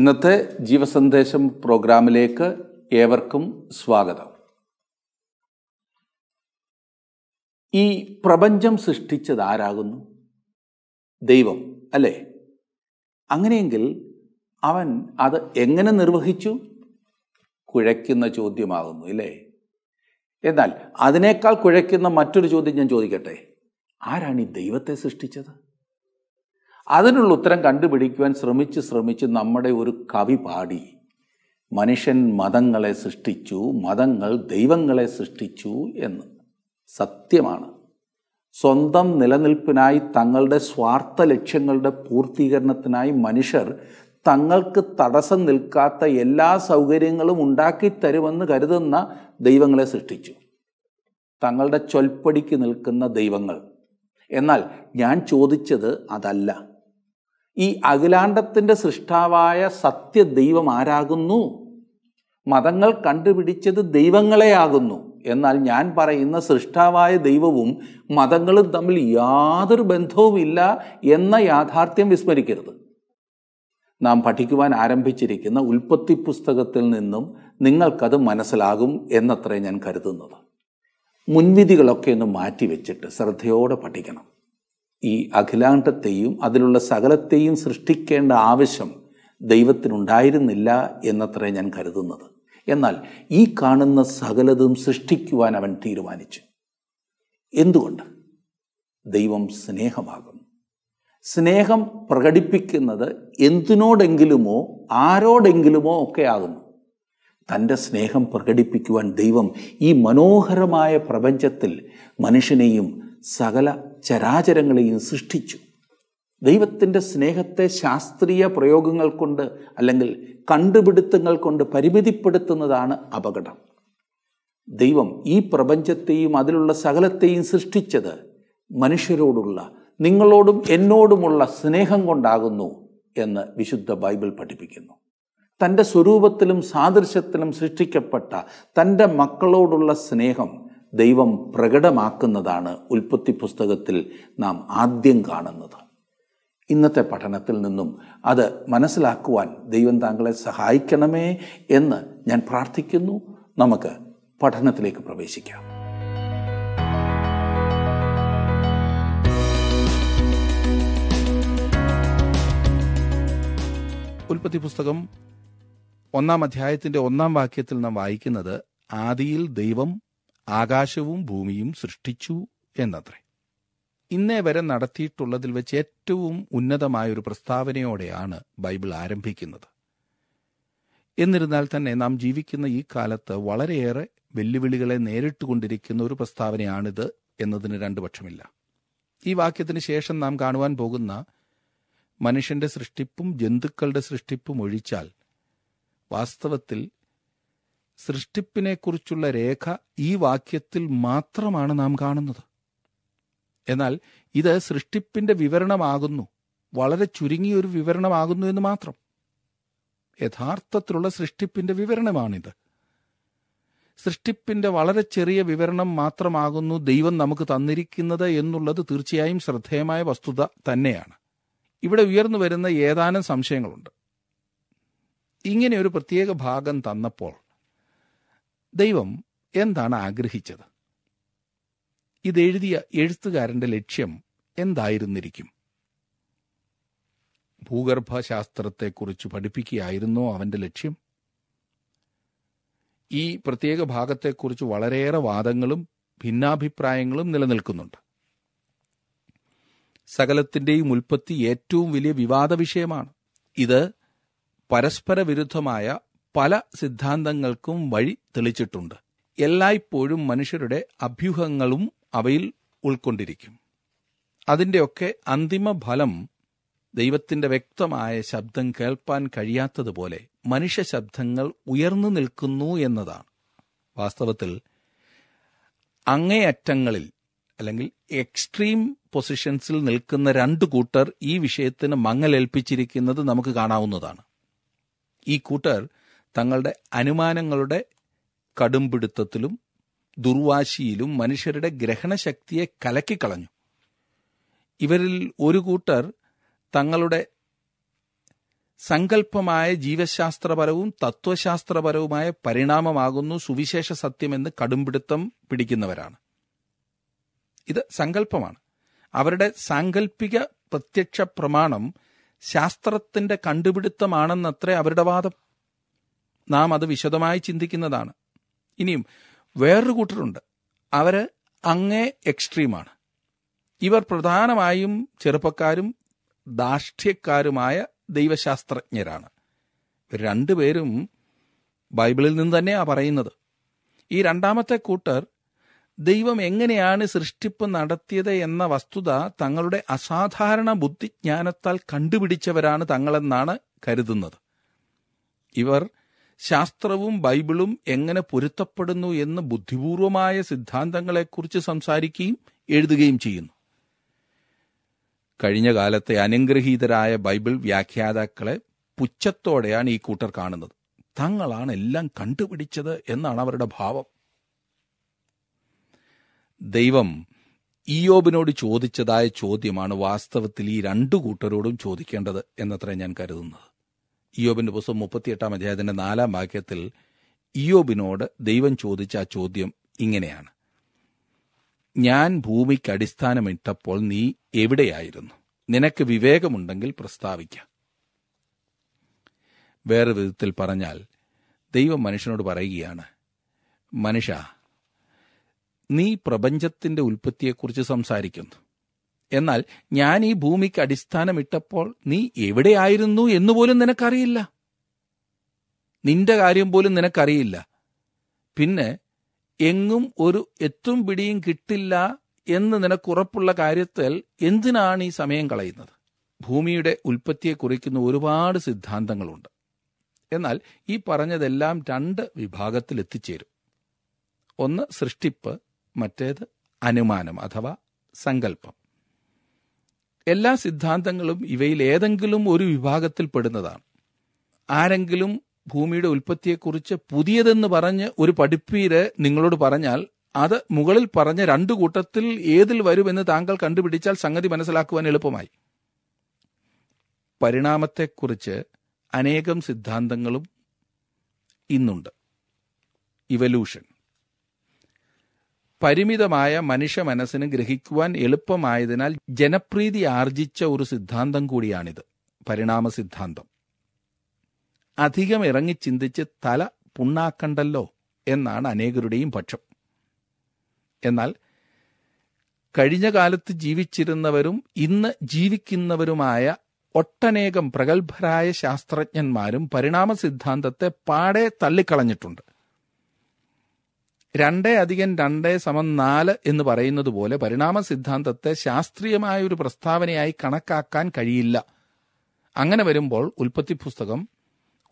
ഇന്നത്തെ ജീവസന്ദേശം പ്രോഗ്രാമിലേക്ക് ഏവർക്കും സ്വാഗതം ഈ പ്രപഞ്ചം സൃഷ്ടിച്ചത് ആരാകുന്നു ദൈവം അല്ലേ അങ്ങനെയെങ്കിൽ അവൻ അത് എങ്ങനെ നിർവഹിച്ചു കുഴയ്ക്കുന്ന ചോദ്യമാകുന്നു ഇല്ലേ എന്നാൽ അതിനേക്കാൾ കുഴയ്ക്കുന്ന മറ്റൊരു ചോദ്യം ഞാൻ ചോദിക്കട്ടെ ആരാണ് ഈ ദൈവത്തെ സൃഷ്ടിച്ചത് അതിനുള്ള ഉത്തരം കണ്ടുപിടിക്കുവാൻ ശ്രമിച്ച് ശ്രമിച്ച് നമ്മുടെ ഒരു കവി പാടി മനുഷ്യൻ മതങ്ങളെ സൃഷ്ടിച്ചു മതങ്ങൾ ദൈവങ്ങളെ സൃഷ്ടിച്ചു എന്ന് സത്യമാണ് സ്വന്തം നിലനിൽപ്പിനായി തങ്ങളുടെ സ്വാർത്ഥ ലക്ഷ്യങ്ങളുടെ പൂർത്തീകരണത്തിനായി മനുഷ്യർ തങ്ങൾക്ക് തടസ്സം നിൽക്കാത്ത എല്ലാ സൗകര്യങ്ങളും ഉണ്ടാക്കിത്തരുമെന്ന് കരുതുന്ന ദൈവങ്ങളെ സൃഷ്ടിച്ചു തങ്ങളുടെ ചൊൽപ്പടിക്ക് നിൽക്കുന്ന ദൈവങ്ങൾ എന്നാൽ ഞാൻ ചോദിച്ചത് അതല്ല ഈ അഖിലാണ്ടത്തിൻ്റെ സൃഷ്ടാവായ സത്യദൈവം ആരാകുന്നു മതങ്ങൾ കണ്ടുപിടിച്ചത് ദൈവങ്ങളെയാകുന്നു എന്നാൽ ഞാൻ പറയുന്ന സൃഷ്ടാവായ ദൈവവും മതങ്ങളും തമ്മിൽ യാതൊരു ബന്ധവുമില്ല എന്ന യാഥാർത്ഥ്യം വിസ്മരിക്കരുത് നാം പഠിക്കുവാൻ ആരംഭിച്ചിരിക്കുന്ന ഉൽപ്പത്തി പുസ്തകത്തിൽ നിന്നും നിങ്ങൾക്കത് മനസ്സിലാകും എന്നത്രേ ഞാൻ കരുതുന്നത് മുൻവിധികളൊക്കെ ഒന്ന് മാറ്റിവെച്ചിട്ട് ശ്രദ്ധയോടെ പഠിക്കണം ഈ അഖിലാണ്ടത്തെയും അതിലുള്ള സകലത്തെയും സൃഷ്ടിക്കേണ്ട ആവശ്യം ദൈവത്തിനുണ്ടായിരുന്നില്ല എന്നത്രേ ഞാൻ കരുതുന്നത് എന്നാൽ ഈ കാണുന്ന സകലതും സൃഷ്ടിക്കുവാൻ അവൻ തീരുമാനിച്ചു എന്തുകൊണ്ട് ദൈവം സ്നേഹമാകും സ്നേഹം പ്രകടിപ്പിക്കുന്നത് എന്തിനോടെങ്കിലുമോ ആരോടെങ്കിലുമോ ഒക്കെ ആകുന്നു തൻ്റെ സ്നേഹം പ്രകടിപ്പിക്കുവാൻ ദൈവം ഈ മനോഹരമായ പ്രപഞ്ചത്തിൽ മനുഷ്യനെയും സകല ചരാചരങ്ങളെയും സൃഷ്ടിച്ചു ദൈവത്തിൻ്റെ സ്നേഹത്തെ ശാസ്ത്രീയ പ്രയോഗങ്ങൾ കൊണ്ട് അല്ലെങ്കിൽ കണ്ടുപിടുത്തങ്ങൾ കൊണ്ട് പരിമിതിപ്പെടുത്തുന്നതാണ് അപകടം ദൈവം ഈ പ്രപഞ്ചത്തെയും അതിലുള്ള സകലത്തെയും സൃഷ്ടിച്ചത് മനുഷ്യരോടുള്ള നിങ്ങളോടും എന്നോടുമുള്ള സ്നേഹം കൊണ്ടാകുന്നു എന്ന് വിശുദ്ധ ബൈബിൾ പഠിപ്പിക്കുന്നു തൻ്റെ സ്വരൂപത്തിലും സാദൃശ്യത്തിലും സൃഷ്ടിക്കപ്പെട്ട തൻ്റെ മക്കളോടുള്ള സ്നേഹം ദൈവം പ്രകടമാക്കുന്നതാണ് ഉൽപ്പത്തി പുസ്തകത്തിൽ നാം ആദ്യം കാണുന്നത് ഇന്നത്തെ പഠനത്തിൽ നിന്നും അത് മനസ്സിലാക്കുവാൻ ദൈവം താങ്കളെ സഹായിക്കണമേ എന്ന് ഞാൻ പ്രാർത്ഥിക്കുന്നു നമുക്ക് പഠനത്തിലേക്ക് പ്രവേശിക്കാം ഉൽപ്പത്തി പുസ്തകം ഒന്നാം അധ്യായത്തിന്റെ ഒന്നാം വാക്യത്തിൽ നാം വായിക്കുന്നത് ആദിയിൽ ദൈവം ആകാശവും ഭൂമിയും സൃഷ്ടിച്ചു എന്നത്രേ ഇന്നേ വരെ നടത്തിയിട്ടുള്ളതിൽ വെച്ച് ഏറ്റവും ഉന്നതമായൊരു പ്രസ്താവനയോടെയാണ് ബൈബിൾ ആരംഭിക്കുന്നത് എന്നിരുന്നാൽ തന്നെ നാം ജീവിക്കുന്ന ഈ കാലത്ത് വളരെയേറെ വെല്ലുവിളികളെ നേരിട്ടുകൊണ്ടിരിക്കുന്ന ഒരു പ്രസ്താവനയാണിത് എന്നതിന് രണ്ടു പക്ഷമില്ല ഈ വാക്യത്തിന് ശേഷം നാം കാണുവാൻ പോകുന്ന മനുഷ്യന്റെ സൃഷ്ടിപ്പും ജന്തുക്കളുടെ സൃഷ്ടിപ്പും ഒഴിച്ചാൽ വാസ്തവത്തിൽ സൃഷ്ടിപ്പിനെക്കുറിച്ചുള്ള രേഖ ഈ വാക്യത്തിൽ മാത്രമാണ് നാം കാണുന്നത് എന്നാൽ ഇത് സൃഷ്ടിപ്പിന്റെ വിവരണമാകുന്നു വളരെ ചുരുങ്ങിയൊരു വിവരണമാകുന്നു എന്ന് മാത്രം യഥാർത്ഥത്തിലുള്ള സൃഷ്ടിപ്പിന്റെ വിവരണമാണിത് സൃഷ്ടിപ്പിന്റെ വളരെ ചെറിയ വിവരണം മാത്രമാകുന്നു ദൈവം നമുക്ക് തന്നിരിക്കുന്നത് എന്നുള്ളത് തീർച്ചയായും ശ്രദ്ധേയമായ വസ്തുത തന്നെയാണ് ഇവിടെ ഉയർന്നു വരുന്ന ഏതാനും സംശയങ്ങളുണ്ട് ഇങ്ങനെ ഒരു പ്രത്യേക ഭാഗം തന്നപ്പോൾ ദൈവം എന്താണ് ആഗ്രഹിച്ചത് ഇതെഴുതിയ എഴുത്തുകാരന്റെ ലക്ഷ്യം എന്തായിരുന്നിരിക്കും ഭൂഗർഭശാസ്ത്രത്തെക്കുറിച്ച് പഠിപ്പിക്കുകയായിരുന്നോ അവന്റെ ലക്ഷ്യം ഈ പ്രത്യേക ഭാഗത്തെക്കുറിച്ച് വളരെയേറെ വാദങ്ങളും ഭിന്നാഭിപ്രായങ്ങളും നിലനിൽക്കുന്നുണ്ട് സകലത്തിന്റെയും ഉൽപ്പത്തി ഏറ്റവും വലിയ വിവാദ വിഷയമാണ് ഇത് പരസ്പര വിരുദ്ധമായ പല സിദ്ധാന്തങ്ങൾക്കും വഴി തെളിച്ചിട്ടുണ്ട് എല്ലായ്പ്പോഴും മനുഷ്യരുടെ അഭ്യൂഹങ്ങളും അവയിൽ ഉൾക്കൊണ്ടിരിക്കും അതിൻ്റെയൊക്കെ അന്തിമ ഫലം ദൈവത്തിന്റെ വ്യക്തമായ ശബ്ദം കേൾപ്പാൻ കഴിയാത്തതുപോലെ മനുഷ്യ ശബ്ദങ്ങൾ ഉയർന്നു നിൽക്കുന്നു എന്നതാണ് വാസ്തവത്തിൽ അങ്ങേയറ്റങ്ങളിൽ അല്ലെങ്കിൽ എക്സ്ട്രീം പൊസിഷൻസിൽ നിൽക്കുന്ന രണ്ട് കൂട്ടർ ഈ വിഷയത്തിന് മങ്ങലേൽപ്പിച്ചിരിക്കുന്നത് നമുക്ക് കാണാവുന്നതാണ് ഈ കൂട്ടർ തങ്ങളുടെ അനുമാനങ്ങളുടെ കടുംപിടുത്തത്തിലും ദുർവാശിയിലും മനുഷ്യരുടെ ഗ്രഹണശക്തിയെ കലക്കിക്കളഞ്ഞു ഇവരിൽ ഒരു കൂട്ടർ തങ്ങളുടെ സങ്കല്പമായ ജീവശാസ്ത്രപരവും തത്വശാസ്ത്രപരവുമായ പരിണാമമാകുന്നു സുവിശേഷ സത്യമെന്ന് കടുംപിടുത്തം പിടിക്കുന്നവരാണ് ഇത് സങ്കല്പമാണ് അവരുടെ സാങ്കല്പിക പ്രത്യക്ഷ പ്രമാണം ശാസ്ത്രത്തിന്റെ കണ്ടുപിടുത്തമാണെന്നത്രേ അവരുടെ വാദം നാം അത് വിശദമായി ചിന്തിക്കുന്നതാണ് ഇനിയും വേറൊരു കൂട്ടരുണ്ട് അവർ അങ്ങേ എക്സ്ട്രീമാണ് ഇവർ പ്രധാനമായും ചെറുപ്പക്കാരും ദാർഷ്ട്യക്കാരുമായ ദൈവശാസ്ത്രജ്ഞരാണ് രണ്ടുപേരും ബൈബിളിൽ നിന്ന് തന്നെയാണ് പറയുന്നത് ഈ രണ്ടാമത്തെ കൂട്ടർ ദൈവം എങ്ങനെയാണ് സൃഷ്ടിപ്പ് നടത്തിയത് എന്ന വസ്തുത തങ്ങളുടെ അസാധാരണ ബുദ്ധിജ്ഞാനത്താൽ കണ്ടുപിടിച്ചവരാണ് തങ്ങളെന്നാണ് കരുതുന്നത് ഇവർ ശാസ്ത്രവും ബൈബിളും എങ്ങനെ പൊരുത്തപ്പെടുന്നു എന്ന് ബുദ്ധിപൂർവമായ സിദ്ധാന്തങ്ങളെക്കുറിച്ച് സംസാരിക്കുകയും എഴുതുകയും ചെയ്യുന്നു കഴിഞ്ഞ കാലത്തെ അനുഗ്രഹീതരായ ബൈബിൾ വ്യാഖ്യാതാക്കളെ പുച്ഛത്തോടെയാണ് ഈ കൂട്ടർ കാണുന്നത് തങ്ങളാണ് എല്ലാം കണ്ടുപിടിച്ചത് എന്നാണ് അവരുടെ ഭാവം ദൈവം ഇയോബിനോട് ചോദിച്ചതായ ചോദ്യമാണ് വാസ്തവത്തിൽ ഈ രണ്ടു കൂട്ടരോടും ചോദിക്കേണ്ടത് എന്നത്ര ഞാൻ കരുതുന്നത് ഇയോബിന്റെ പുസ്തകം മുപ്പത്തിയെട്ടാം അധ്യായത്തിന്റെ നാലാം വാക്യത്തിൽ ഇയോബിനോട് ദൈവം ചോദിച്ച ആ ചോദ്യം ഇങ്ങനെയാണ് ഞാൻ ഭൂമിക്ക് അടിസ്ഥാനമിട്ടപ്പോൾ നീ എവിടെയായിരുന്നു നിനക്ക് വിവേകമുണ്ടെങ്കിൽ പ്രസ്താവിക്കാം വേറെ വിധത്തിൽ പറഞ്ഞാൽ ദൈവം മനുഷ്യനോട് പറയുകയാണ് മനുഷ്യ നീ പ്രപഞ്ചത്തിന്റെ ഉൽപ്പത്തിയെക്കുറിച്ച് സംസാരിക്കുന്നു എന്നാൽ ഞാൻ ഈ ഭൂമിക്ക് അടിസ്ഥാനമിട്ടപ്പോൾ നീ എവിടെയായിരുന്നു എന്നുപോലും നിനക്കറിയില്ല നിന്റെ കാര്യം പോലും നിനക്കറിയില്ല പിന്നെ എങ്ങും ഒരു എത്തും പിടിയും കിട്ടില്ല എന്ന് നിനക്കുറപ്പുള്ള കാര്യത്തിൽ എന്തിനാണ് ഈ സമയം കളയുന്നത് ഭൂമിയുടെ ഉൽപ്പത്തിയെ കുറിക്കുന്ന ഒരുപാട് സിദ്ധാന്തങ്ങളുണ്ട് എന്നാൽ ഈ പറഞ്ഞതെല്ലാം രണ്ട് വിഭാഗത്തിൽ എത്തിച്ചേരും ഒന്ന് സൃഷ്ടിപ്പ് മറ്റേത് അനുമാനം അഥവാ സങ്കല്പം എല്ലാ സിദ്ധാന്തങ്ങളും ഇവയിൽ ഏതെങ്കിലും ഒരു വിഭാഗത്തിൽ പെടുന്നതാണ് ആരെങ്കിലും ഭൂമിയുടെ ഉൽപ്പത്തിയെക്കുറിച്ച് പുതിയതെന്ന് പറഞ്ഞ് ഒരു പഠിപ്പീര് നിങ്ങളോട് പറഞ്ഞാൽ അത് മുകളിൽ പറഞ്ഞ രണ്ടു കൂട്ടത്തിൽ ഏതിൽ വരുമെന്ന് താങ്കൾ കണ്ടുപിടിച്ചാൽ സംഗതി മനസ്സിലാക്കുവാൻ എളുപ്പമായി പരിണാമത്തെക്കുറിച്ച് അനേകം സിദ്ധാന്തങ്ങളും ഇന്നുണ്ട് ഇവല്യൂഷൻ പരിമിതമായ മനുഷ്യ മനസ്സിന് ഗ്രഹിക്കുവാൻ എളുപ്പമായതിനാൽ ജനപ്രീതി ആർജിച്ച ഒരു സിദ്ധാന്തം കൂടിയാണിത് പരിണാമ സിദ്ധാന്തം അധികം ഇറങ്ങി ചിന്തിച്ച് തല പുണ്ണാക്കണ്ടല്ലോ എന്നാണ് അനേകരുടെയും പക്ഷം എന്നാൽ കഴിഞ്ഞ കാലത്ത് ജീവിച്ചിരുന്നവരും ഇന്ന് ജീവിക്കുന്നവരുമായ ഒട്ടനേകം പ്രഗത്ഭരായ ശാസ്ത്രജ്ഞന്മാരും പരിണാമ സിദ്ധാന്തത്തെ പാടെ തള്ളിക്കളഞ്ഞിട്ടുണ്ട് രണ്ടേ അധികം രണ്ടേ സമം നാല് എന്ന് പറയുന്നത് പോലെ പരിണാമ സിദ്ധാന്തത്തെ ശാസ്ത്രീയമായ ഒരു പ്രസ്താവനയായി കണക്കാക്കാൻ കഴിയില്ല അങ്ങനെ വരുമ്പോൾ ഉൽപ്പത്തി പുസ്തകം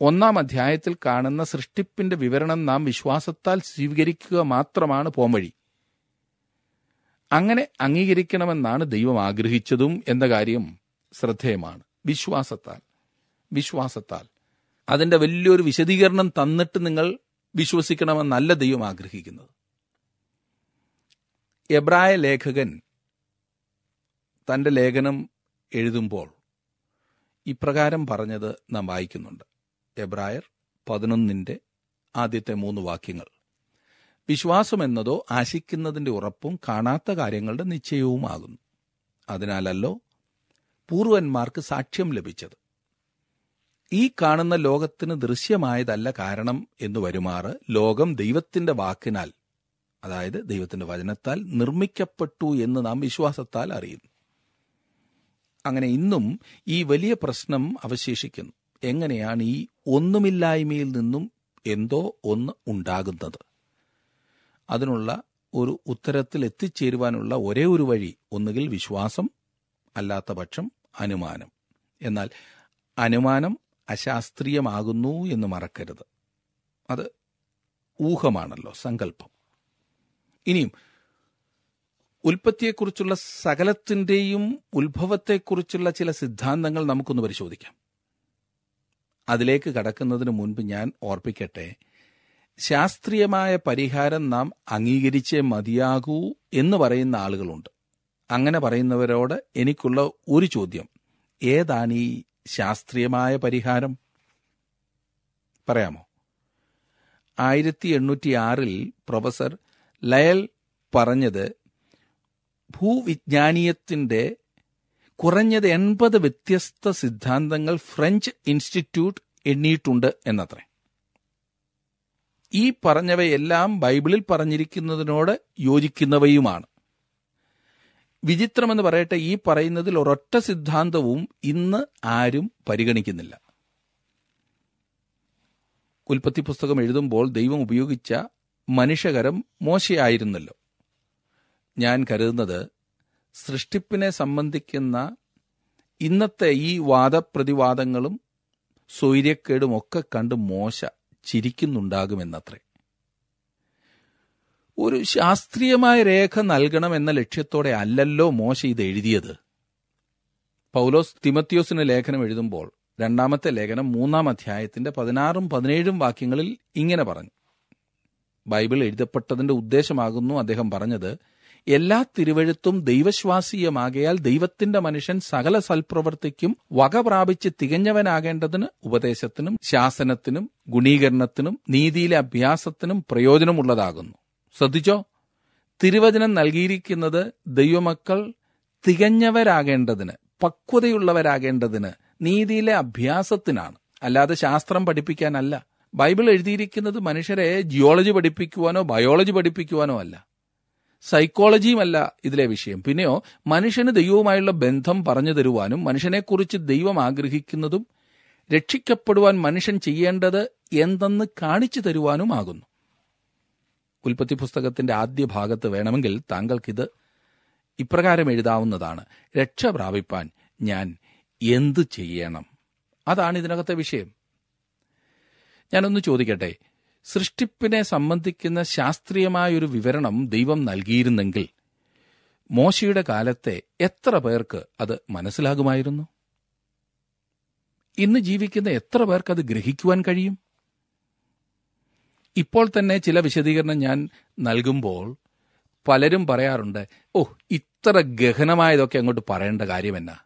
ഒന്നാം അധ്യായത്തിൽ കാണുന്ന സൃഷ്ടിപ്പിന്റെ വിവരണം നാം വിശ്വാസത്താൽ സ്വീകരിക്കുക മാത്രമാണ് പോംവഴി അങ്ങനെ അംഗീകരിക്കണമെന്നാണ് ദൈവം ആഗ്രഹിച്ചതും എന്ന കാര്യം ശ്രദ്ധേയമാണ് വിശ്വാസത്താൽ വിശ്വാസത്താൽ അതിന്റെ വലിയൊരു വിശദീകരണം തന്നിട്ട് നിങ്ങൾ വിശ്വസിക്കണമെന്നല്ല ദൈവം ആഗ്രഹിക്കുന്നത് എബ്രായ ലേഖകൻ തൻ്റെ ലേഖനം എഴുതുമ്പോൾ ഇപ്രകാരം പറഞ്ഞത് നാം വായിക്കുന്നുണ്ട് എബ്രായർ പതിനൊന്നിൻ്റെ ആദ്യത്തെ മൂന്ന് വാക്യങ്ങൾ വിശ്വാസം എന്നതോ ആശിക്കുന്നതിൻ്റെ ഉറപ്പും കാണാത്ത കാര്യങ്ങളുടെ നിശ്ചയവുമാകുന്നു അതിനാലല്ലോ പൂർവന്മാർക്ക് സാക്ഷ്യം ലഭിച്ചത് ഈ കാണുന്ന ലോകത്തിന് ദൃശ്യമായതല്ല കാരണം എന്ന് വരുമാറ് ലോകം ദൈവത്തിന്റെ വാക്കിനാൽ അതായത് ദൈവത്തിന്റെ വചനത്താൽ നിർമ്മിക്കപ്പെട്ടു എന്ന് നാം വിശ്വാസത്താൽ അറിയുന്നു അങ്ങനെ ഇന്നും ഈ വലിയ പ്രശ്നം അവശേഷിക്കുന്നു എങ്ങനെയാണ് ഈ ഒന്നുമില്ലായ്മയിൽ നിന്നും എന്തോ ഒന്ന് ഉണ്ടാകുന്നത് അതിനുള്ള ഒരു ഉത്തരത്തിൽ എത്തിച്ചേരുവാനുള്ള ഒരേ ഒരു വഴി ഒന്നുകിൽ വിശ്വാസം അല്ലാത്ത പക്ഷം അനുമാനം എന്നാൽ അനുമാനം അശാസ്ത്രീയമാകുന്നു എന്ന് മറക്കരുത് അത് ഊഹമാണല്ലോ സങ്കല്പം ഇനിയും ഉൽപ്പത്തിയെക്കുറിച്ചുള്ള സകലത്തിൻ്റെയും ഉത്ഭവത്തെക്കുറിച്ചുള്ള ചില സിദ്ധാന്തങ്ങൾ നമുക്കൊന്ന് പരിശോധിക്കാം അതിലേക്ക് കടക്കുന്നതിന് മുൻപ് ഞാൻ ഓർപ്പിക്കട്ടെ ശാസ്ത്രീയമായ പരിഹാരം നാം അംഗീകരിച്ചേ മതിയാകൂ എന്ന് പറയുന്ന ആളുകളുണ്ട് അങ്ങനെ പറയുന്നവരോട് എനിക്കുള്ള ഒരു ചോദ്യം ഏതാണ് ഈ ശാസ്ത്രീയമായ പരിഹാരം പറയാമോ ആയിരത്തി എണ്ണൂറ്റി ആറിൽ പ്രൊഫസർ ലയൽ പറഞ്ഞത് ഭൂവിജ്ഞാനീയത്തിന്റെ കുറഞ്ഞത് എൺപത് വ്യത്യസ്ത സിദ്ധാന്തങ്ങൾ ഫ്രഞ്ച് ഇൻസ്റ്റിറ്റ്യൂട്ട് എണ്ണിയിട്ടുണ്ട് എന്നത്രേ ഈ പറഞ്ഞവയെല്ലാം ബൈബിളിൽ പറഞ്ഞിരിക്കുന്നതിനോട് യോജിക്കുന്നവയുമാണ് വിചിത്രമെന്ന് പറയട്ടെ ഈ പറയുന്നതിൽ ഒരൊറ്റ സിദ്ധാന്തവും ഇന്ന് ആരും പരിഗണിക്കുന്നില്ല ഉൽപ്പത്തി പുസ്തകം എഴുതുമ്പോൾ ദൈവം ഉപയോഗിച്ച മനുഷ്യകരം മോശയായിരുന്നല്ലോ ഞാൻ കരുതുന്നത് സൃഷ്ടിപ്പിനെ സംബന്ധിക്കുന്ന ഇന്നത്തെ ഈ വാദപ്രതിവാദങ്ങളും സ്വൈര്യക്കേടുമൊക്കെ കണ്ട് മോശ ചിരിക്കുന്നുണ്ടാകുമെന്നത്രേ ഒരു ശാസ്ത്രീയമായ രേഖ നൽകണം എന്ന ലക്ഷ്യത്തോടെ അല്ലല്ലോ മോശ ഇത് എഴുതിയത് പൗലോസ് തിമത്യോസിന് ലേഖനം എഴുതുമ്പോൾ രണ്ടാമത്തെ ലേഖനം മൂന്നാം അധ്യായത്തിന്റെ പതിനാറും പതിനേഴും വാക്യങ്ങളിൽ ഇങ്ങനെ പറഞ്ഞു ബൈബിൾ എഴുതപ്പെട്ടതിന്റെ ഉദ്ദേശമാകുന്നു അദ്ദേഹം പറഞ്ഞത് എല്ലാ തിരുവഴുത്തും ദൈവശ്വാസീയമാകയാൽ ദൈവത്തിന്റെ മനുഷ്യൻ സകല സൽപ്രവർത്തിക്കും വക പ്രാപിച്ച് തികഞ്ഞവനാകേണ്ടതിന് ഉപദേശത്തിനും ശാസനത്തിനും ഗുണീകരണത്തിനും നീതിയിലെ അഭ്യാസത്തിനും പ്രയോജനമുള്ളതാകുന്നു ശ്രദ്ധിച്ചോ തിരുവചനം നൽകിയിരിക്കുന്നത് ദൈവമക്കൾ തികഞ്ഞവരാകേണ്ടതിന് പക്വതയുള്ളവരാകേണ്ടതിന് നീതിയിലെ അഭ്യാസത്തിനാണ് അല്ലാതെ ശാസ്ത്രം പഠിപ്പിക്കാനല്ല ബൈബിൾ എഴുതിയിരിക്കുന്നത് മനുഷ്യരെ ജിയോളജി പഠിപ്പിക്കുവാനോ ബയോളജി പഠിപ്പിക്കുവാനോ അല്ല സൈക്കോളജിയുമല്ല ഇതിലെ വിഷയം പിന്നെയോ മനുഷ്യന് ദൈവവുമായുള്ള ബന്ധം പറഞ്ഞു തരുവാനും മനുഷ്യനെക്കുറിച്ച് ദൈവം ആഗ്രഹിക്കുന്നതും രക്ഷിക്കപ്പെടുവാൻ മനുഷ്യൻ ചെയ്യേണ്ടത് എന്തെന്ന് കാണിച്ചു തരുവാനുമാകുന്നു ഉൽപ്പത്തി പുസ്തകത്തിന്റെ ആദ്യ ഭാഗത്ത് വേണമെങ്കിൽ താങ്കൾക്കിത് ഇപ്രകാരം എഴുതാവുന്നതാണ് രക്ഷ പ്രാപിപ്പാൻ ഞാൻ എന്തു ചെയ്യണം അതാണ് ഇതിനകത്തെ വിഷയം ഞാനൊന്ന് ചോദിക്കട്ടെ സൃഷ്ടിപ്പിനെ സംബന്ധിക്കുന്ന ശാസ്ത്രീയമായൊരു വിവരണം ദൈവം നൽകിയിരുന്നെങ്കിൽ മോശയുടെ കാലത്തെ എത്ര പേർക്ക് അത് മനസ്സിലാകുമായിരുന്നു ഇന്ന് ജീവിക്കുന്ന എത്ര പേർക്ക് അത് ഗ്രഹിക്കുവാൻ കഴിയും ഇപ്പോൾ തന്നെ ചില വിശദീകരണം ഞാൻ നൽകുമ്പോൾ പലരും പറയാറുണ്ട് ഓ ഇത്ര ഗഹനമായതൊക്കെ അങ്ങോട്ട് പറയേണ്ട കാര്യമെന്നാ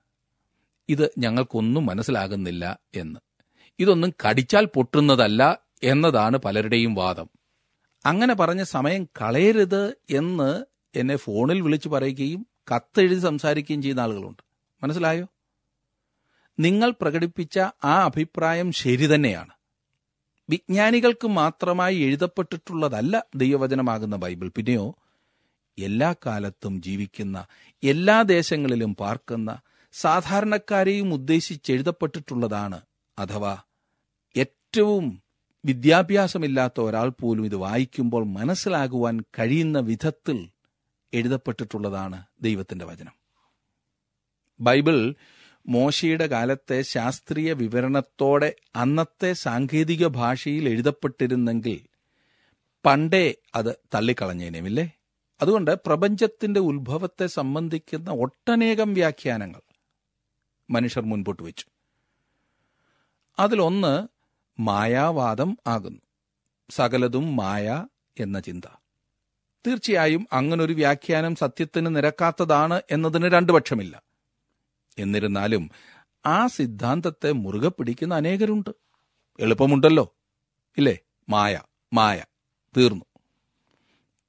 ഇത് ഞങ്ങൾക്കൊന്നും മനസ്സിലാകുന്നില്ല എന്ന് ഇതൊന്നും കടിച്ചാൽ പൊട്ടുന്നതല്ല എന്നതാണ് പലരുടെയും വാദം അങ്ങനെ പറഞ്ഞ സമയം കളയരുത് എന്ന് എന്നെ ഫോണിൽ വിളിച്ചു പറയുകയും കത്തെഴുതി സംസാരിക്കുകയും ചെയ്യുന്ന ആളുകളുണ്ട് മനസ്സിലായോ നിങ്ങൾ പ്രകടിപ്പിച്ച ആ അഭിപ്രായം ശരി തന്നെയാണ് വിജ്ഞാനികൾക്ക് മാത്രമായി എഴുതപ്പെട്ടിട്ടുള്ളതല്ല ദൈവവചനമാകുന്ന ബൈബിൾ പിന്നെയോ എല്ലാ കാലത്തും ജീവിക്കുന്ന എല്ലാ ദേശങ്ങളിലും പാർക്കുന്ന സാധാരണക്കാരെയും ഉദ്ദേശിച്ചെഴുതപ്പെട്ടിട്ടുള്ളതാണ് അഥവാ ഏറ്റവും വിദ്യാഭ്യാസമില്ലാത്ത ഒരാൾ പോലും ഇത് വായിക്കുമ്പോൾ മനസ്സിലാകുവാൻ കഴിയുന്ന വിധത്തിൽ എഴുതപ്പെട്ടിട്ടുള്ളതാണ് ദൈവത്തിന്റെ വചനം ബൈബിൾ മോശിയുടെ കാലത്തെ ശാസ്ത്രീയ വിവരണത്തോടെ അന്നത്തെ സാങ്കേതിക ഭാഷയിൽ എഴുതപ്പെട്ടിരുന്നെങ്കിൽ പണ്ടേ അത് തള്ളിക്കളഞ്ഞേനേമില്ലേ അതുകൊണ്ട് പ്രപഞ്ചത്തിന്റെ ഉത്ഭവത്തെ സംബന്ധിക്കുന്ന ഒട്ടനേകം വ്യാഖ്യാനങ്ങൾ മനുഷ്യർ മുൻപോട്ട് വെച്ചു അതിലൊന്ന് മായാവാദം ആകുന്നു സകലതും മായ എന്ന ചിന്ത തീർച്ചയായും അങ്ങനൊരു വ്യാഖ്യാനം സത്യത്തിന് നിരക്കാത്തതാണ് എന്നതിന് രണ്ടുപക്ഷമില്ല പക്ഷമില്ല എന്നിരുന്നാലും ആ സിദ്ധാന്തത്തെ മുറുകെ പിടിക്കുന്ന അനേകരുണ്ട് എളുപ്പമുണ്ടല്ലോ ഇല്ലേ മായ മായ തീർന്നു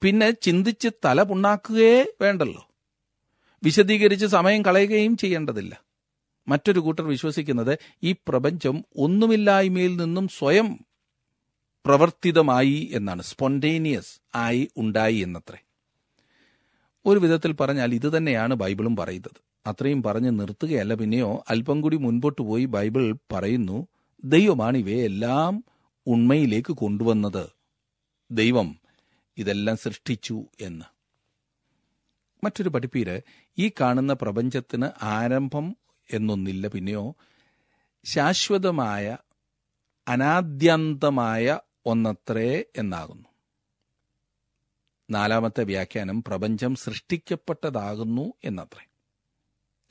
പിന്നെ ചിന്തിച്ച് തല പുണ്ണാക്കുകയേ വേണ്ടല്ലോ വിശദീകരിച്ച് സമയം കളയുകയും ചെയ്യേണ്ടതില്ല മറ്റൊരു കൂട്ടർ വിശ്വസിക്കുന്നത് ഈ പ്രപഞ്ചം ഒന്നുമില്ലായ്മയിൽ നിന്നും സ്വയം പ്രവർത്തിതമായി എന്നാണ് സ്പോണ്ടേനിയസ് ആയി ഉണ്ടായി എന്നത്രേ ഒരു വിധത്തിൽ പറഞ്ഞാൽ ഇത് തന്നെയാണ് ബൈബിളും പറയുന്നത് അത്രയും പറഞ്ഞ് നിർത്തുകയല്ല പിന്നെയോ അല്പം കൂടി മുൻപോട്ട് പോയി ബൈബിൾ പറയുന്നു ദൈവമാണ് ഇവയെല്ലാം ഉണ്മയിലേക്ക് കൊണ്ടുവന്നത് ദൈവം ഇതെല്ലാം സൃഷ്ടിച്ചു എന്ന് മറ്റൊരു പഠിപ്പീര് ഈ കാണുന്ന പ്രപഞ്ചത്തിന് ആരംഭം എന്നൊന്നില്ല പിന്നെയോ ശാശ്വതമായ അനാദ്യന്തമായ ഒന്നത്രേ എന്നാകുന്നു നാലാമത്തെ വ്യാഖ്യാനം പ്രപഞ്ചം സൃഷ്ടിക്കപ്പെട്ടതാകുന്നു എന്നത്രേ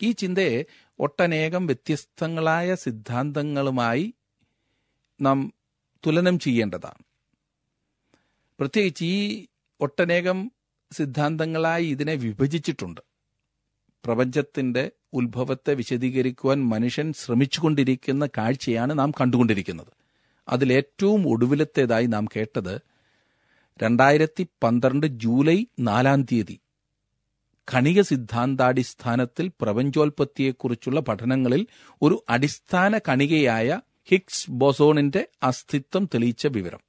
ഈ ചിന്തയെ ഒട്ടനേകം വ്യത്യസ്തങ്ങളായ സിദ്ധാന്തങ്ങളുമായി നാം തുലനം ചെയ്യേണ്ടതാണ് പ്രത്യേകിച്ച് ഈ ഒട്ടനേകം സിദ്ധാന്തങ്ങളായി ഇതിനെ വിഭജിച്ചിട്ടുണ്ട് പ്രപഞ്ചത്തിൻ്റെ ഉത്ഭവത്തെ വിശദീകരിക്കുവാൻ മനുഷ്യൻ ശ്രമിച്ചുകൊണ്ടിരിക്കുന്ന കാഴ്ചയാണ് നാം കണ്ടുകൊണ്ടിരിക്കുന്നത് അതിലേറ്റവും ഒടുവിലത്തേതായി നാം കേട്ടത് രണ്ടായിരത്തി പന്ത്രണ്ട് ജൂലൈ നാലാം തീയതി ഖണിക സിദ്ധാന്താടിസ്ഥാനത്തിൽ പ്രപഞ്ചോൽപത്തിയെക്കുറിച്ചുള്ള പഠനങ്ങളിൽ ഒരു അടിസ്ഥാന കണികയായ ഹിക്സ് ബോസോണിന്റെ അസ്തിത്വം തെളിയിച്ച വിവരം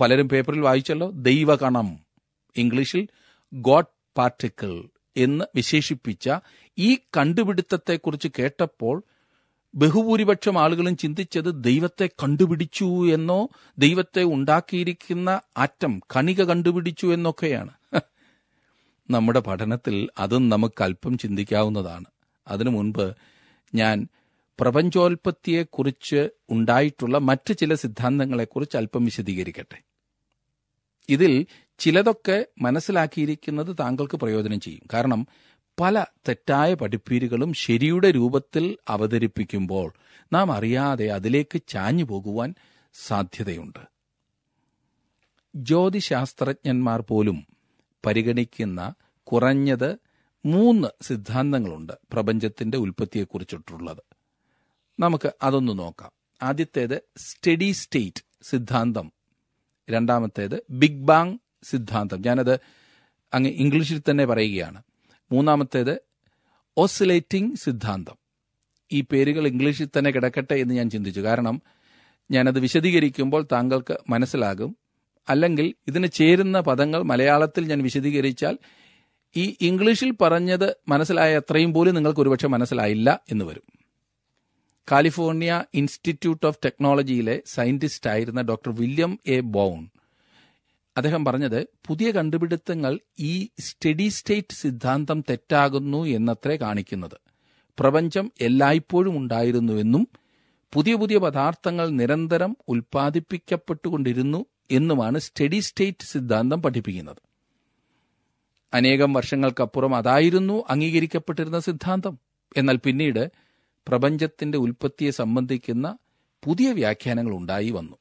പലരും പേപ്പറിൽ വായിച്ചല്ലോ ദൈവകണം ഇംഗ്ലീഷിൽ ഗോഡ് പാർട്ടിക്കിൾ എന്ന് വിശേഷിപ്പിച്ച ഈ കണ്ടുപിടുത്തത്തെക്കുറിച്ച് കേട്ടപ്പോൾ ബഹുഭൂരിപക്ഷം ആളുകളും ചിന്തിച്ചത് ദൈവത്തെ കണ്ടുപിടിച്ചു എന്നോ ദൈവത്തെ ഉണ്ടാക്കിയിരിക്കുന്ന ആറ്റം കണിക കണ്ടുപിടിച്ചു എന്നൊക്കെയാണ് നമ്മുടെ പഠനത്തിൽ അതും നമുക്ക് അല്പം ചിന്തിക്കാവുന്നതാണ് അതിനു മുൻപ് ഞാൻ പ്രപഞ്ചോൽപത്തിയെക്കുറിച്ച് ഉണ്ടായിട്ടുള്ള മറ്റ് ചില സിദ്ധാന്തങ്ങളെക്കുറിച്ച് അല്പം വിശദീകരിക്കട്ടെ ഇതിൽ ചിലതൊക്കെ മനസ്സിലാക്കിയിരിക്കുന്നത് താങ്കൾക്ക് പ്രയോജനം ചെയ്യും കാരണം പല തെറ്റായ പഠിപ്പീരുകളും ശരിയുടെ രൂപത്തിൽ അവതരിപ്പിക്കുമ്പോൾ നാം അറിയാതെ അതിലേക്ക് ചാഞ്ഞു പോകുവാൻ സാധ്യതയുണ്ട് ജ്യോതിശാസ്ത്രജ്ഞന്മാർ പോലും പരിഗണിക്കുന്ന കുറഞ്ഞത് മൂന്ന് സിദ്ധാന്തങ്ങളുണ്ട് പ്രപഞ്ചത്തിന്റെ ഉൽപ്പത്തിയെക്കുറിച്ചിട്ടുള്ളത് നമുക്ക് അതൊന്ന് നോക്കാം ആദ്യത്തേത് സ്റ്റഡി സ്റ്റേറ്റ് സിദ്ധാന്തം രണ്ടാമത്തേത് ബിഗ് ബാങ് സിദ്ധാന്തം ഞാനത് അങ്ങ് ഇംഗ്ലീഷിൽ തന്നെ പറയുകയാണ് മൂന്നാമത്തേത് ഓസിലേറ്റിംഗ് സിദ്ധാന്തം ഈ പേരുകൾ ഇംഗ്ലീഷിൽ തന്നെ കിടക്കട്ടെ എന്ന് ഞാൻ ചിന്തിച്ചു കാരണം ഞാനത് വിശദീകരിക്കുമ്പോൾ താങ്കൾക്ക് മനസ്സിലാകും അല്ലെങ്കിൽ ഇതിന് ചേരുന്ന പദങ്ങൾ മലയാളത്തിൽ ഞാൻ വിശദീകരിച്ചാൽ ഈ ഇംഗ്ലീഷിൽ പറഞ്ഞത് മനസ്സിലായ അത്രയും പോലും നിങ്ങൾക്ക് ഒരുപക്ഷെ മനസ്സിലായില്ല എന്ന് വരും കാലിഫോർണിയ ഇൻസ്റ്റിറ്റ്യൂട്ട് ഓഫ് ടെക്നോളജിയിലെ സയന്റിസ്റ്റ് ആയിരുന്ന ഡോക്ടർ വില്യം എ ബോൺ അദ്ദേഹം പറഞ്ഞത് പുതിയ കണ്ടുപിടുത്തങ്ങൾ ഈ സ്റ്റഡി സ്റ്റേറ്റ് സിദ്ധാന്തം തെറ്റാകുന്നു എന്നത്രേ കാണിക്കുന്നത് പ്രപഞ്ചം എല്ലായ്പ്പോഴും ഉണ്ടായിരുന്നുവെന്നും പുതിയ പുതിയ പദാർത്ഥങ്ങൾ നിരന്തരം ഉൽപ്പാദിപ്പിക്കപ്പെട്ടുകൊണ്ടിരുന്നു എന്നുമാണ് സ്റ്റഡി സ്റ്റേറ്റ് സിദ്ധാന്തം പഠിപ്പിക്കുന്നത് അനേകം വർഷങ്ങൾക്കപ്പുറം അതായിരുന്നു അംഗീകരിക്കപ്പെട്ടിരുന്ന സിദ്ധാന്തം എന്നാൽ പിന്നീട് പ്രപഞ്ചത്തിന്റെ ഉൽപ്പത്തിയെ സംബന്ധിക്കുന്ന പുതിയ വ്യാഖ്യാനങ്ങൾ ഉണ്ടായി വന്നു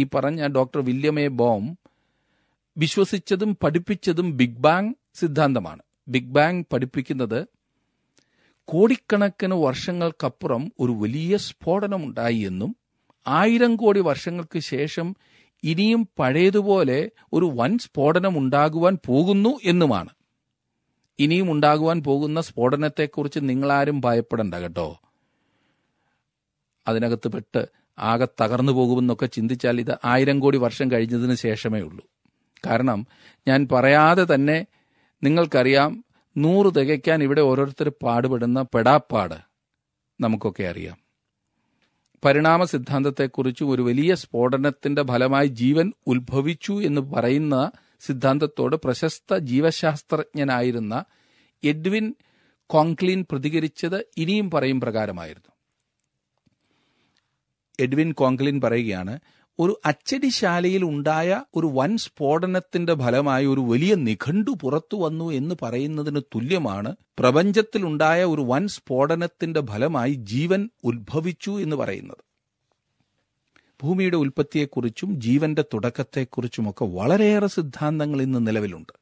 ഈ പറഞ്ഞ ഡോക്ടർ വില്യം എ ബോം വിശ്വസിച്ചതും പഠിപ്പിച്ചതും ബിഗ് ബാങ് സിദ്ധാന്തമാണ് ബിഗ് ബാങ് പഠിപ്പിക്കുന്നത് കോടിക്കണക്കിന് വർഷങ്ങൾക്കപ്പുറം ഒരു വലിയ സ്ഫോടനമുണ്ടായി എന്നും ആയിരം കോടി വർഷങ്ങൾക്ക് ശേഷം ഇനിയും പഴയതുപോലെ ഒരു വൻ സ്ഫോടനം ഉണ്ടാകുവാൻ പോകുന്നു എന്നുമാണ് ഇനിയും ഉണ്ടാകുവാൻ പോകുന്ന സ്ഫോടനത്തെക്കുറിച്ച് നിങ്ങളാരും ഭയപ്പെടണ്ട കേട്ടോ അതിനകത്ത് പെട്ട് ആകെ തകർന്നു പോകുമെന്നൊക്കെ ചിന്തിച്ചാൽ ഇത് ആയിരം കോടി വർഷം കഴിഞ്ഞതിന് ശേഷമേ ഉള്ളൂ കാരണം ഞാൻ പറയാതെ തന്നെ നിങ്ങൾക്കറിയാം നൂറ് തികയ്ക്കാൻ ഇവിടെ ഓരോരുത്തർ പാടുപെടുന്ന പെടാപ്പാട് നമുക്കൊക്കെ അറിയാം പരിണാമ സിദ്ധാന്തത്തെക്കുറിച്ച് ഒരു വലിയ സ്ഫോടനത്തിന്റെ ഫലമായി ജീവൻ ഉത്ഭവിച്ചു എന്ന് പറയുന്ന സിദ്ധാന്തത്തോട് പ്രശസ്ത ജീവശാസ്ത്രജ്ഞനായിരുന്ന എഡ്വിൻ കോങ്ക്ലീൻ പ്രതികരിച്ചത് ഇനിയും പറയും പ്രകാരമായിരുന്നു എഡ്വിൻ കോങ്ക്ലിൻ പറയുകയാണ് ഒരു അച്ചടിശാലയിൽ ഉണ്ടായ ഒരു വൻ സ്ഫോടനത്തിന്റെ ഫലമായി ഒരു വലിയ നിഘണ്ടു പുറത്തു വന്നു എന്ന് പറയുന്നതിന് തുല്യമാണ് പ്രപഞ്ചത്തിലുണ്ടായ ഒരു വൻ സ്ഫോടനത്തിന്റെ ഫലമായി ജീവൻ ഉത്ഭവിച്ചു എന്ന് പറയുന്നത് ഭൂമിയുടെ ഉൽപ്പത്തിയെക്കുറിച്ചും ജീവന്റെ തുടക്കത്തെക്കുറിച്ചുമൊക്കെ വളരെയേറെ സിദ്ധാന്തങ്ങൾ ഇന്ന് നിലവിലുണ്ട്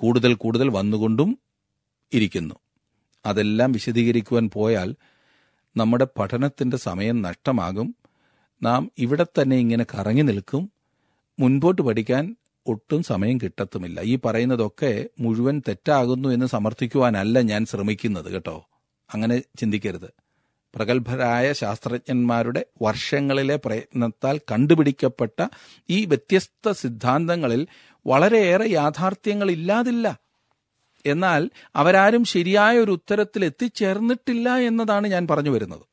കൂടുതൽ കൂടുതൽ വന്നുകൊണ്ടും ഇരിക്കുന്നു അതെല്ലാം വിശദീകരിക്കുവാൻ പോയാൽ നമ്മുടെ പഠനത്തിന്റെ സമയം നഷ്ടമാകും നാം ഇവിടെ തന്നെ ഇങ്ങനെ കറങ്ങി നിൽക്കും മുൻപോട്ട് പഠിക്കാൻ ഒട്ടും സമയം കിട്ടത്തുമില്ല ഈ പറയുന്നതൊക്കെ മുഴുവൻ തെറ്റാകുന്നു എന്ന് സമർത്ഥിക്കുവാനല്ല ഞാൻ ശ്രമിക്കുന്നത് കേട്ടോ അങ്ങനെ ചിന്തിക്കരുത് പ്രഗത്ഭരായ ശാസ്ത്രജ്ഞന്മാരുടെ വർഷങ്ങളിലെ പ്രയത്നത്താൽ കണ്ടുപിടിക്കപ്പെട്ട ഈ വ്യത്യസ്ത സിദ്ധാന്തങ്ങളിൽ വളരെയേറെ ഇല്ലാതില്ല എന്നാൽ അവരാരും ശരിയായ ഒരു ഉത്തരത്തിൽ എത്തിച്ചേർന്നിട്ടില്ല എന്നതാണ് ഞാൻ പറഞ്ഞു വരുന്നത്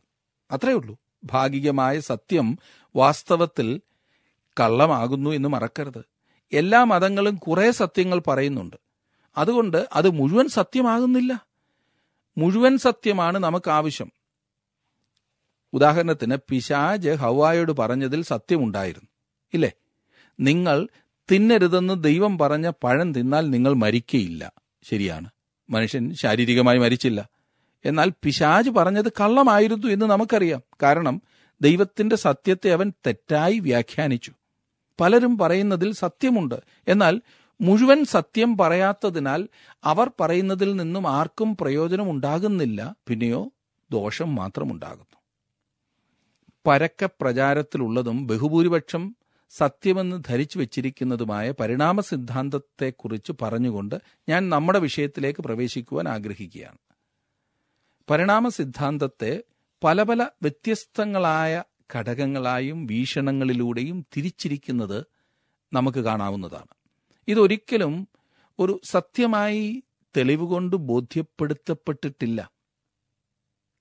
അത്രയേ ഉള്ളൂ ഭാഗികമായ സത്യം വാസ്തവത്തിൽ കള്ളമാകുന്നു എന്ന് മറക്കരുത് എല്ലാ മതങ്ങളും കുറേ സത്യങ്ങൾ പറയുന്നുണ്ട് അതുകൊണ്ട് അത് മുഴുവൻ സത്യമാകുന്നില്ല മുഴുവൻ സത്യമാണ് നമുക്ക് ആവശ്യം ഉദാഹരണത്തിന് പിശാജ് ഹവായോട് പറഞ്ഞതിൽ സത്യമുണ്ടായിരുന്നു ഇല്ലേ നിങ്ങൾ തിന്നരുതെന്ന് ദൈവം പറഞ്ഞ പഴം തിന്നാൽ നിങ്ങൾ മരിക്കയില്ല ശരിയാണ് മനുഷ്യൻ ശാരീരികമായി മരിച്ചില്ല എന്നാൽ പിശാജ് പറഞ്ഞത് കള്ളമായിരുന്നു എന്ന് നമുക്കറിയാം കാരണം ദൈവത്തിന്റെ സത്യത്തെ അവൻ തെറ്റായി വ്യാഖ്യാനിച്ചു പലരും പറയുന്നതിൽ സത്യമുണ്ട് എന്നാൽ മുഴുവൻ സത്യം പറയാത്തതിനാൽ അവർ പറയുന്നതിൽ നിന്നും ആർക്കും പ്രയോജനം ഉണ്ടാകുന്നില്ല പിന്നെയോ ദോഷം മാത്രമുണ്ടാകുന്നു പരക്ക പ്രചാരത്തിലുള്ളതും ബഹുഭൂരിപക്ഷം സത്യമെന്ന് ധരിച്ചു വച്ചിരിക്കുന്നതുമായ പരിണാമ സിദ്ധാന്തത്തെക്കുറിച്ച് പറഞ്ഞുകൊണ്ട് ഞാൻ നമ്മുടെ വിഷയത്തിലേക്ക് പ്രവേശിക്കുവാൻ ആഗ്രഹിക്കുകയാണ് പരിണാമ സിദ്ധാന്തത്തെ പല പല വ്യത്യസ്തങ്ങളായ ഘടകങ്ങളായും വീക്ഷണങ്ങളിലൂടെയും തിരിച്ചിരിക്കുന്നത് നമുക്ക് കാണാവുന്നതാണ് ഇതൊരിക്കലും ഒരു സത്യമായി തെളിവുകൊണ്ട് ബോധ്യപ്പെടുത്തപ്പെട്ടിട്ടില്ല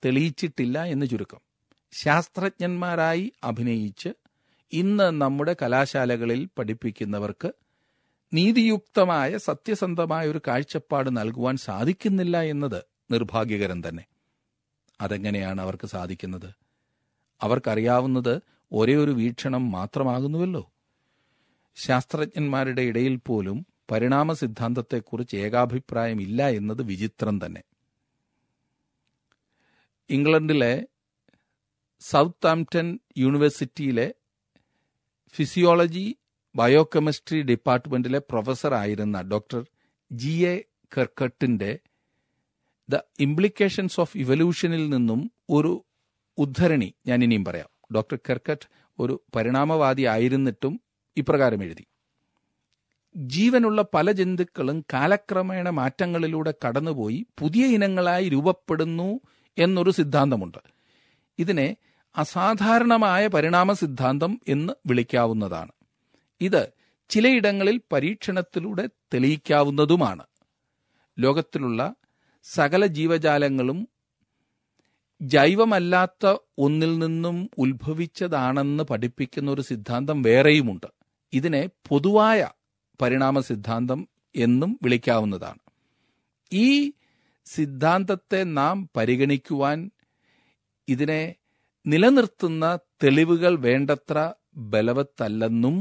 തെളിയിച്ചിട്ടില്ല എന്ന് ചുരുക്കം ശാസ്ത്രജ്ഞന്മാരായി അഭിനയിച്ച് ഇന്ന് നമ്മുടെ കലാശാലകളിൽ പഠിപ്പിക്കുന്നവർക്ക് നീതിയുക്തമായ സത്യസന്ധമായ ഒരു കാഴ്ചപ്പാട് നൽകുവാൻ സാധിക്കുന്നില്ല എന്നത് നിർഭാഗ്യകരം തന്നെ അതെങ്ങനെയാണ് അവർക്ക് സാധിക്കുന്നത് അവർക്കറിയാവുന്നത് ഒരേ ഒരു വീക്ഷണം മാത്രമാകുന്നുവല്ലോ ശാസ്ത്രജ്ഞന്മാരുടെ ഇടയിൽ പോലും പരിണാമ സിദ്ധാന്തത്തെക്കുറിച്ച് ഏകാഭിപ്രായമില്ല എന്നത് വിചിത്രം തന്നെ ഇംഗ്ലണ്ടിലെ സൗത്ത് ആംപ്റ്റൺ യൂണിവേഴ്സിറ്റിയിലെ ഫിസിയോളജി ബയോകെമിസ്ട്രി ഡിപ്പാർട്ട്മെന്റിലെ പ്രൊഫസറായിരുന്ന ഡോക്ടർ ജി എ കർക്കട്ടിന്റെ ദ ഇംപ്ലിക്കേഷൻസ് ഓഫ് ഇവല്യൂഷനിൽ നിന്നും ഒരു ഉദ്ധരണി ഞാൻ ഇനിയും പറയാം ഡോക്ടർ കെർക്കറ്റ് ഒരു പരിണാമവാദി ആയിരുന്നിട്ടും ഇപ്രകാരം എഴുതി ജീവനുള്ള പല ജന്തുക്കളും കാലക്രമേണ മാറ്റങ്ങളിലൂടെ കടന്നുപോയി പുതിയ ഇനങ്ങളായി രൂപപ്പെടുന്നു എന്നൊരു സിദ്ധാന്തമുണ്ട് ഇതിനെ അസാധാരണമായ പരിണാമ സിദ്ധാന്തം എന്ന് വിളിക്കാവുന്നതാണ് ഇത് ചിലയിടങ്ങളിൽ പരീക്ഷണത്തിലൂടെ തെളിയിക്കാവുന്നതുമാണ് ലോകത്തിലുള്ള സകല ജീവജാലങ്ങളും ജൈവമല്ലാത്ത ഒന്നിൽ നിന്നും ഉത്ഭവിച്ചതാണെന്ന് പഠിപ്പിക്കുന്ന ഒരു സിദ്ധാന്തം വേറെയുമുണ്ട് ഇതിനെ പൊതുവായ പരിണാമ സിദ്ധാന്തം എന്നും വിളിക്കാവുന്നതാണ് ഈ സിദ്ധാന്തത്തെ നാം പരിഗണിക്കുവാൻ ഇതിനെ നിലനിർത്തുന്ന തെളിവുകൾ വേണ്ടത്ര ബലവത്തല്ലെന്നും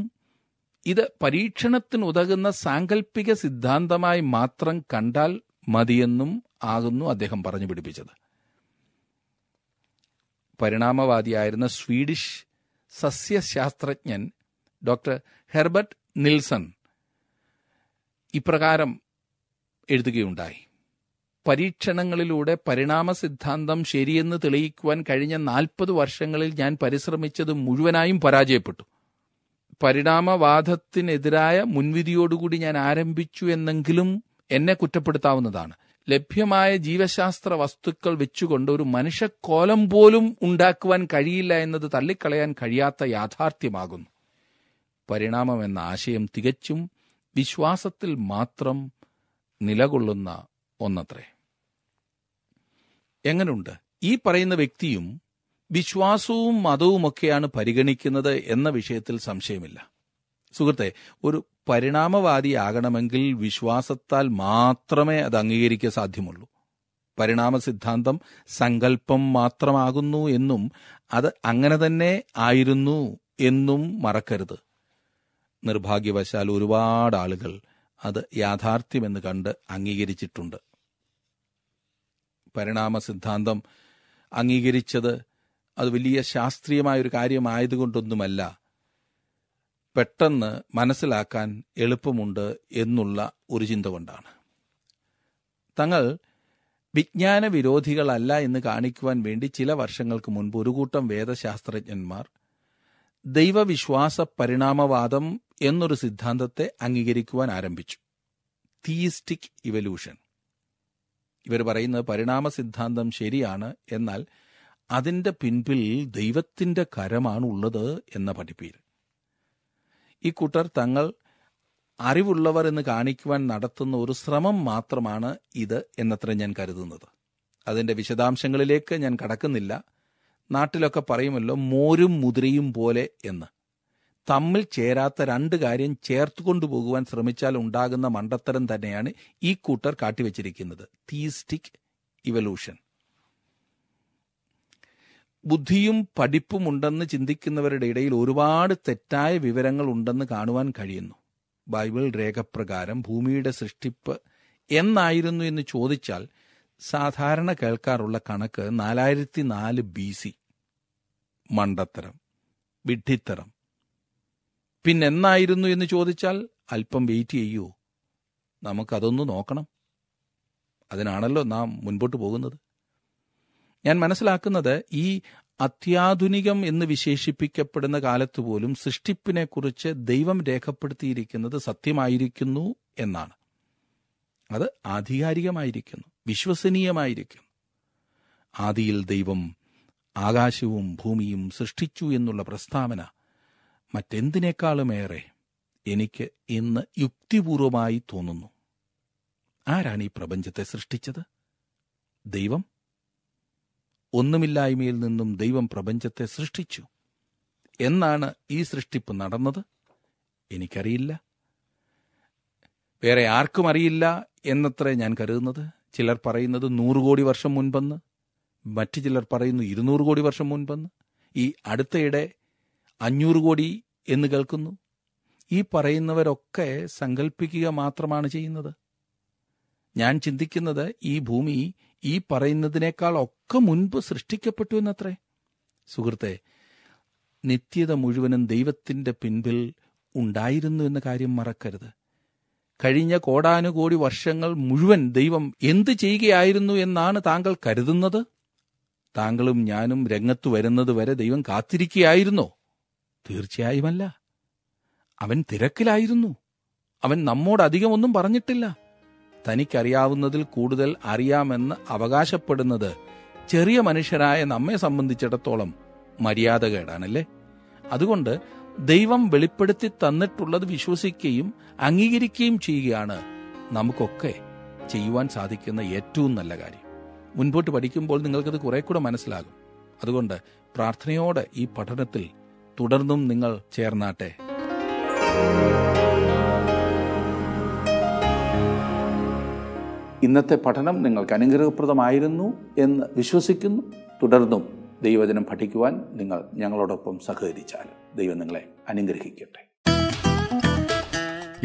ഇത് പരീക്ഷണത്തിനുതകുന്ന സാങ്കല്പിക സിദ്ധാന്തമായി മാത്രം കണ്ടാൽ മതിയെന്നും ആകുന്നു അദ്ദേഹം പറഞ്ഞു പിടിപ്പിച്ചത് പരിണാമവാദിയായിരുന്ന സ്വീഡിഷ് സസ്യശാസ്ത്രജ്ഞൻ ഡോക്ടർ ഹെർബർട്ട് നിൽസൺ ഇപ്രകാരം എഴുതുകയുണ്ടായി പരീക്ഷണങ്ങളിലൂടെ പരിണാമ സിദ്ധാന്തം ശരിയെന്ന് തെളിയിക്കുവാൻ കഴിഞ്ഞ നാൽപ്പത് വർഷങ്ങളിൽ ഞാൻ പരിശ്രമിച്ചത് മുഴുവനായും പരാജയപ്പെട്ടു പരിണാമവാദത്തിനെതിരായ മുൻവിധിയോടുകൂടി ഞാൻ ആരംഭിച്ചു എന്നെങ്കിലും എന്നെ കുറ്റപ്പെടുത്താവുന്നതാണ് ലഭ്യമായ ജീവശാസ്ത്ര വസ്തുക്കൾ വെച്ചുകൊണ്ട് ഒരു മനുഷ്യക്കോലം പോലും ഉണ്ടാക്കുവാൻ കഴിയില്ല എന്നത് തള്ളിക്കളയാൻ കഴിയാത്ത യാഥാർത്ഥ്യമാകുന്നു പരിണാമം എന്ന ആശയം തികച്ചും വിശ്വാസത്തിൽ മാത്രം നിലകൊള്ളുന്ന ഒന്നത്രേ എങ്ങനുണ്ട് ഈ പറയുന്ന വ്യക്തിയും വിശ്വാസവും മതവുമൊക്കെയാണ് പരിഗണിക്കുന്നത് എന്ന വിഷയത്തിൽ സംശയമില്ല സുഹൃത്തെ ഒരു പരിണാമവാദിയാകണമെങ്കിൽ വിശ്വാസത്താൽ മാത്രമേ അത് അംഗീകരിക്കാൻ സാധ്യമുള്ളൂ പരിണാമ സിദ്ധാന്തം സങ്കല്പം മാത്രമാകുന്നു എന്നും അത് അങ്ങനെ തന്നെ ആയിരുന്നു എന്നും മറക്കരുത് നിർഭാഗ്യവശാൽ ഒരുപാട് ആളുകൾ അത് യാഥാർത്ഥ്യമെന്ന് കണ്ട് അംഗീകരിച്ചിട്ടുണ്ട് പരിണാമ സിദ്ധാന്തം അംഗീകരിച്ചത് അത് വലിയ ശാസ്ത്രീയമായൊരു കാര്യമായതുകൊണ്ടൊന്നുമല്ല പെട്ടെന്ന് മനസ്സിലാക്കാൻ എളുപ്പമുണ്ട് എന്നുള്ള ഒരു ചിന്ത കൊണ്ടാണ് തങ്ങൾ വിജ്ഞാന വിരോധികളല്ല എന്ന് കാണിക്കുവാൻ വേണ്ടി ചില വർഷങ്ങൾക്ക് മുൻപ് ഒരു കൂട്ടം വേദശാസ്ത്രജ്ഞന്മാർ ദൈവവിശ്വാസ പരിണാമവാദം എന്നൊരു സിദ്ധാന്തത്തെ അംഗീകരിക്കുവാൻ ആരംഭിച്ചു തിയിസ്റ്റിക് ഇവല്യൂഷൻ ഇവർ പറയുന്നത് പരിണാമ സിദ്ധാന്തം ശരിയാണ് എന്നാൽ അതിന്റെ പിൻപിൽ ദൈവത്തിന്റെ കരമാണ് എന്ന പഠിപ്പീര് ഈ കൂട്ടർ തങ്ങൾ അറിവുള്ളവർ എന്ന് കാണിക്കുവാൻ നടത്തുന്ന ഒരു ശ്രമം മാത്രമാണ് ഇത് എന്നത്ര ഞാൻ കരുതുന്നത് അതിന്റെ വിശദാംശങ്ങളിലേക്ക് ഞാൻ കടക്കുന്നില്ല നാട്ടിലൊക്കെ പറയുമല്ലോ മോരും മുതിരയും പോലെ എന്ന് തമ്മിൽ ചേരാത്ത രണ്ട് കാര്യം ചേർത്ത് കൊണ്ടുപോകുവാൻ ശ്രമിച്ചാൽ ഉണ്ടാകുന്ന മണ്ടത്തരം തന്നെയാണ് ഈ കൂട്ടർ കാട്ടിവച്ചിരിക്കുന്നത് തീസ്റ്റിക് ഇവല്യൂഷൻ ബുദ്ധിയും പഠിപ്പും ഉണ്ടെന്ന് ചിന്തിക്കുന്നവരുടെ ഇടയിൽ ഒരുപാട് തെറ്റായ വിവരങ്ങൾ ഉണ്ടെന്ന് കാണുവാൻ കഴിയുന്നു ബൈബിൾ രേഖപ്രകാരം ഭൂമിയുടെ സൃഷ്ടിപ്പ് എന്നായിരുന്നു എന്ന് ചോദിച്ചാൽ സാധാരണ കേൾക്കാറുള്ള കണക്ക് നാലായിരത്തി നാല് ബി സി മണ്ടത്തരം വിഡ്ഢിത്തരം പിന്നെന്നായിരുന്നു എന്ന് ചോദിച്ചാൽ അല്പം വെയിറ്റ് ചെയ്യൂ നമുക്കതൊന്ന് നോക്കണം അതിനാണല്ലോ നാം മുൻപോട്ട് പോകുന്നത് ഞാൻ മനസ്സിലാക്കുന്നത് ഈ അത്യാധുനികം എന്ന് വിശേഷിപ്പിക്കപ്പെടുന്ന കാലത്ത് പോലും കുറിച്ച് ദൈവം രേഖപ്പെടുത്തിയിരിക്കുന്നത് സത്യമായിരിക്കുന്നു എന്നാണ് അത് ആധികാരികമായിരിക്കുന്നു വിശ്വസനീയമായിരിക്കുന്നു ആദിയിൽ ദൈവം ആകാശവും ഭൂമിയും സൃഷ്ടിച്ചു എന്നുള്ള പ്രസ്താവന മറ്റെന്തിനേക്കാളുമേറെ എനിക്ക് ഇന്ന് യുക്തിപൂർവമായി തോന്നുന്നു ആരാണ് ഈ പ്രപഞ്ചത്തെ സൃഷ്ടിച്ചത് ദൈവം ഒന്നുമില്ലായ്മയിൽ നിന്നും ദൈവം പ്രപഞ്ചത്തെ സൃഷ്ടിച്ചു എന്നാണ് ഈ സൃഷ്ടിപ്പ് നടന്നത് എനിക്കറിയില്ല വേറെ ആർക്കും അറിയില്ല എന്നത്രേ ഞാൻ കരുതുന്നത് ചിലർ പറയുന്നത് നൂറ് കോടി വർഷം മുൻപെന്ന് മറ്റു ചിലർ പറയുന്നു ഇരുന്നൂറ് കോടി വർഷം മുൻപെന്ന് ഈ അടുത്തയിടെ അഞ്ഞൂറ് കോടി എന്ന് കേൾക്കുന്നു ഈ പറയുന്നവരൊക്കെ സങ്കല്പിക്കുക മാത്രമാണ് ചെയ്യുന്നത് ഞാൻ ചിന്തിക്കുന്നത് ഈ ഭൂമി ഈ പറയുന്നതിനേക്കാൾ ഒക്കെ മുൻപ് സൃഷ്ടിക്കപ്പെട്ടു എന്നത്രേ സുഹൃത്തെ നിത്യത മുഴുവനും ദൈവത്തിന്റെ പിൻപിൽ ഉണ്ടായിരുന്നു എന്ന കാര്യം മറക്കരുത് കഴിഞ്ഞ കോടാനുകോടി വർഷങ്ങൾ മുഴുവൻ ദൈവം എന്ത് ചെയ്യുകയായിരുന്നു എന്നാണ് താങ്കൾ കരുതുന്നത് താങ്കളും ഞാനും രംഗത്തു വരുന്നത് വരെ ദൈവം കാത്തിരിക്കുകയായിരുന്നോ തീർച്ചയായുമല്ല അവൻ തിരക്കിലായിരുന്നു അവൻ നമ്മോട് അധികമൊന്നും പറഞ്ഞിട്ടില്ല തനിക്കറിയാവുന്നതിൽ കൂടുതൽ അറിയാമെന്ന് അവകാശപ്പെടുന്നത് ചെറിയ മനുഷ്യരായ നമ്മെ സംബന്ധിച്ചിടത്തോളം മര്യാദകേടാണല്ലേ അതുകൊണ്ട് ദൈവം വെളിപ്പെടുത്തി തന്നിട്ടുള്ളത് വിശ്വസിക്കുകയും അംഗീകരിക്കുകയും ചെയ്യുകയാണ് നമുക്കൊക്കെ ചെയ്യുവാൻ സാധിക്കുന്ന ഏറ്റവും നല്ല കാര്യം മുൻപോട്ട് പഠിക്കുമ്പോൾ നിങ്ങൾക്കത് കുറെ കൂടെ മനസ്സിലാകും അതുകൊണ്ട് പ്രാർത്ഥനയോടെ ഈ പഠനത്തിൽ തുടർന്നും നിങ്ങൾ ചേർന്നാട്ടെ ഇന്നത്തെ പഠനം നിങ്ങൾക്ക് അനുഗ്രഹപ്രദമായിരുന്നു എന്ന് വിശ്വസിക്കുന്നു തുടർന്നും ദൈവജനം പഠിക്കുവാൻ നിങ്ങൾ ഞങ്ങളോടൊപ്പം സഹകരിച്ചാൽ ദൈവം നിങ്ങളെ അനുഗ്രഹിക്കട്ടെ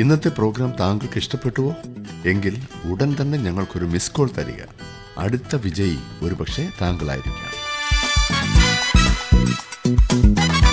ഇന്നത്തെ പ്രോഗ്രാം താങ്കൾക്ക് ഇഷ്ടപ്പെട്ടുവോ എങ്കിൽ ഉടൻ തന്നെ ഞങ്ങൾക്കൊരു മിസ് കോൾ തരിക അടുത്ത വിജയി ഒരുപക്ഷെ താങ്കളായിരിക്കാം